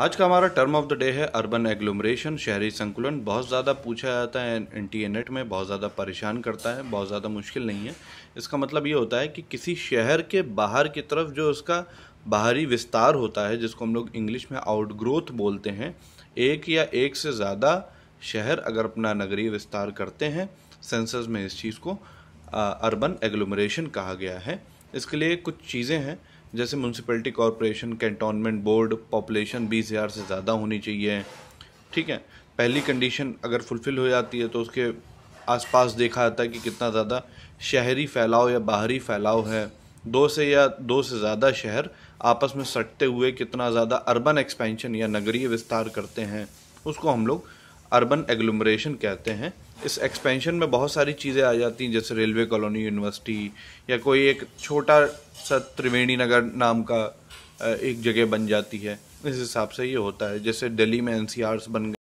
आज का हमारा टर्म ऑफ द डे है अर्बन एग्लोमरेशन शहरी संकुलन बहुत ज़्यादा पूछा जाता है एन टी नेट में बहुत ज़्यादा परेशान करता है बहुत ज़्यादा मुश्किल नहीं है इसका मतलब ये होता है कि किसी शहर के बाहर की तरफ जो उसका बाहरी विस्तार होता है जिसको हम लोग इंग्लिश में आउटग्रोथ बोलते हैं एक या एक से ज़्यादा शहर अगर अपना नगरीय विस्तार करते हैं सेंसस में इस चीज़ को अर्बन एग्लोमरेशन कहा गया है इसके लिए कुछ चीज़ें हैं जैसे municipality corporation cantonment board population बीस हज़ार से ज़्यादा होनी चाहिए ठीक है पहली कंडीशन अगर फुलफ़िल हो जाती है तो उसके आसपास देखा जाता है कि कितना ज़्यादा शहरी फैलाव या बाहरी फैलाव है दो से या दो से ज़्यादा शहर आपस में सटते हुए कितना ज़्यादा अर्बन एक्सपेंशन या नगरीय विस्तार करते हैं उसको हम लोग अर्बन एग्लोमरेशन कहते हैं इस एक्सपेंशन में बहुत सारी चीज़ें आ जाती हैं जैसे रेलवे कॉलोनी यूनिवर्सिटी या कोई एक छोटा सा त्रिवेणी नगर नाम का एक जगह बन जाती है इस हिसाब से ये होता है जैसे दिल्ली में एन बन गए